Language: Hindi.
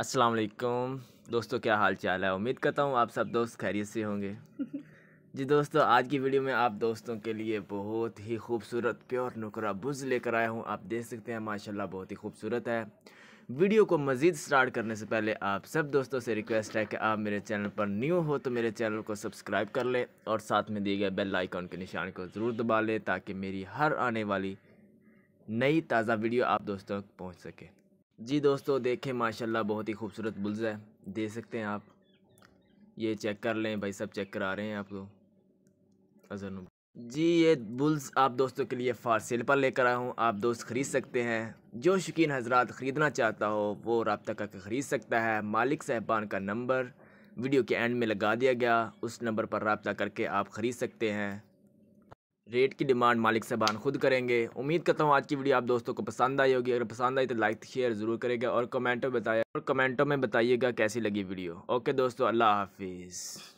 अस्सलाम वालेकुम दोस्तों क्या हाल चाल है उम्मीद करता हूँ आप सब दोस्त खैरियत से होंगे जी दोस्तों आज की वीडियो में आप दोस्तों के लिए बहुत ही खूबसूरत प्योर नुकरा बुज लेकर आया हूँ आप देख सकते हैं माशाल्लाह बहुत ही खूबसूरत है वीडियो को मज़ीद स्टार्ट करने से पहले आप सब दोस्तों से रिक्वेस्ट है कि आप मेरे चैनल पर न्यू हो तो मेरे चैनल को सब्सक्राइब कर लें और साथ में दिए गए बेल आइकॉन के निशान को ज़रूर दबा लें ताकि मेरी हर आने वाली नई ताज़ा वीडियो आप दोस्तों तक पहुँच सके जी दोस्तों देखें माशाल्लाह बहुत ही खूबसूरत बुल्स है दे सकते हैं आप ये चेक कर लें भाई सब चेक करा रहे हैं आपको अजर जी ये बुल्स आप दोस्तों के लिए फार सेल पर लेकर आया हूँ आप दोस्त ख़रीद सकते हैं जो शकीन हजरात ख़रीदना चाहता हो वो रबता करके ख़रीद सकता है मालिक साहबान का नंबर वीडियो के एंड में लगा दिया गया उस नंबर पर रबता करके आप ख़रीद सकते हैं रेट की डिमांड मालिक साहबान खुद करेंगे उम्मीद करता हूँ आज की वीडियो आप दोस्तों को पसंद आई होगी अगर पसंद आई तो लाइक शेयर ज़रूर करेगा और कमेंटों में बताया और कमेंटों में बताइएगा कैसी लगी वीडियो ओके दोस्तों अल्लाह हाफिज़